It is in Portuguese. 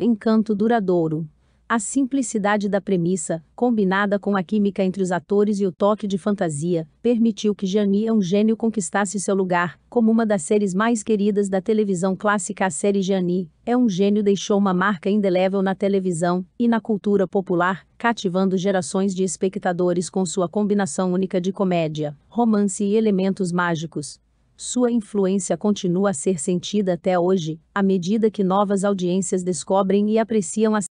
Encanto duradouro. A simplicidade da premissa, combinada com a química entre os atores e o toque de fantasia, permitiu que Gianni gênio conquistasse seu lugar como uma das séries mais queridas da televisão clássica. A série Gianni é gênio deixou uma marca indelével na televisão e na cultura popular, cativando gerações de espectadores com sua combinação única de comédia, romance e elementos mágicos. Sua influência continua a ser sentida até hoje, à medida que novas audiências descobrem e apreciam as